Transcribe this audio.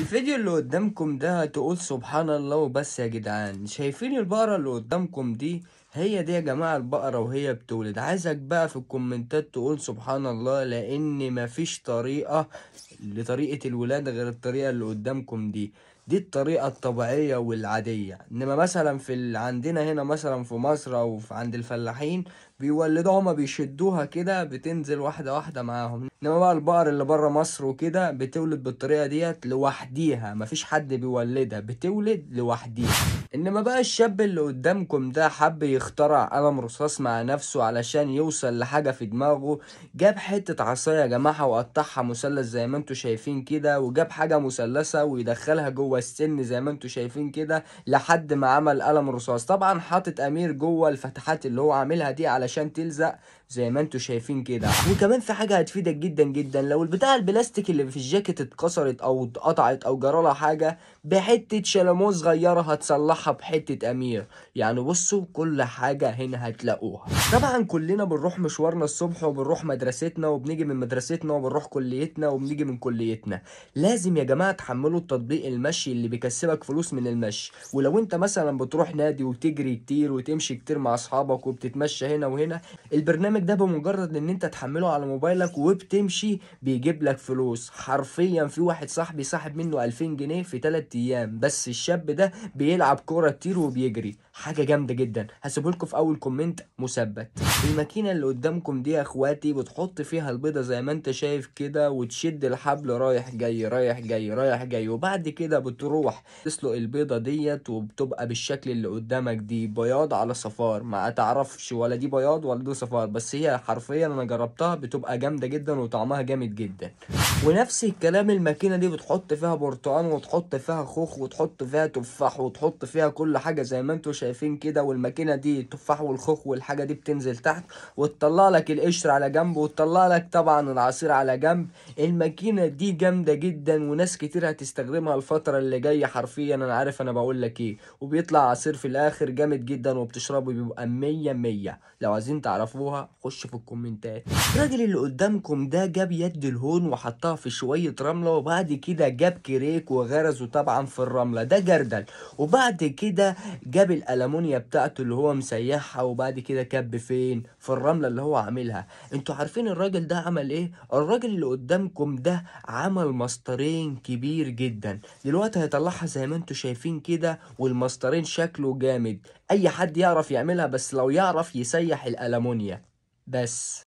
الفيديو اللي قدامكم ده هتقول سبحان الله وبس يا جدعان شايفين البقرة اللي قدامكم دي هي دي يا جماعة البقرة وهي بتولد عايزك بقى في الكومنتات تقول سبحان الله لان مفيش طريقة لطريقة الولادة غير الطريقة اللي قدامكم دي دي الطريقة الطبيعية والعادية إنما مثلا في ال... عندنا هنا مثلا في مصر أو في عند الفلاحين بيولدوها هما بيشدوها كده بتنزل واحدة واحدة معاهم إنما بقى البقر اللي بره مصر وكده بتولد بالطريقة ديت لوحديها مفيش حد بيولدها بتولد لوحديها إنما بقى الشاب اللي قدامكم ده حب يخترع قلم رصاص مع نفسه علشان يوصل لحاجة في دماغه جاب حتة عصاية يا جماعة وقطعها مثلث زي ما انتوا شايفين كده وجاب حاجة مثلثة ويدخلها جوه جوه السن زي ما انتم شايفين كده لحد ما عمل قلم الرصاص طبعا حاطط امير جوه الفتحات اللي هو عاملها دي علشان تلزق زي ما انتوا شايفين كده وكمان في حاجه هتفيدك جدا جدا لو البتاع البلاستيك اللي في الجاكيت اتكسرت او اتقطعت او لها حاجه بحته شلمو صغيره هتصلحها بحته امير يعني بصوا كل حاجه هنا هتلاقوها طبعا كلنا بنروح مشوارنا الصبح وبنروح مدرستنا وبنيجي من مدرستنا وبنروح كليتنا وبنيجي من كليتنا لازم يا جماعه تحملوا التطبيق المشي اللي بيكسبك فلوس من المشي ولو انت مثلا بتروح نادي وتجري كتير وتمشي كتير مع اصحابك وبتتمشى هنا وهنا البرنامج ده بمجرد ان انت تحمله على موبايلك وبتمشي بيجيب لك فلوس حرفيا في واحد صاحبي صاحب منه 2000 جنيه في 3 ايام بس الشاب ده بيلعب كوره كتير وبيجري حاجه جامده جدا هسيبه لكم في اول كومنت مثبت الماكينه اللي قدامكم دي يا اخواتي بتحط فيها البيضه زي ما انت شايف كده وتشد الحبل رايح جاي رايح جاي رايح جاي وبعد كده بتروح تسلق البيضه ديت وبتبقى بالشكل اللي قدامك دي بياض على صفار ما تعرفش ولا دي بياض ولا دي صفار بس هي حرفيا انا جربتها بتبقى جامده جدا وطعمها جامد جدا ونفس الكلام الماكينه دي بتحط فيها برتقان وتحط فيها خوخ وتحط فيها تفاح وتحط فيها كل حاجه زي ما انتوا شايفين كده والماكينه دي التفاح والخوخ والحاجه دي بتنزل تحت وتطلع لك القشر على جنب وتطلع لك طبعا العصير على جنب الماكينه دي جامده جدا وناس كتير هتستخدمها الفتره اللي جايه حرفيا انا عارف انا بقول لك ايه وبيطلع عصير في الاخر جامد جدا وبتشربه بيبقى 100 100 لو عايزين تعرفوها خش في الكومنتات الراجل اللي قدامكم ده جاب يد الهون وحطها في شويه رمله وبعد كده جاب كريك وغرزه طبعا في الرمله ده جردل وبعد كده جاب الأ... الامونيا بتاعته اللي هو مسيحها وبعد كده كب فين في الرمله اللي هو عاملها انتوا عارفين الراجل ده عمل ايه الراجل اللي قدامكم ده عمل مسطرين كبير جدا دلوقتي هيطلعها زي ما انتوا شايفين كده والمسطرين شكله جامد اي حد يعرف يعملها بس لو يعرف يسيح الالمونيا بس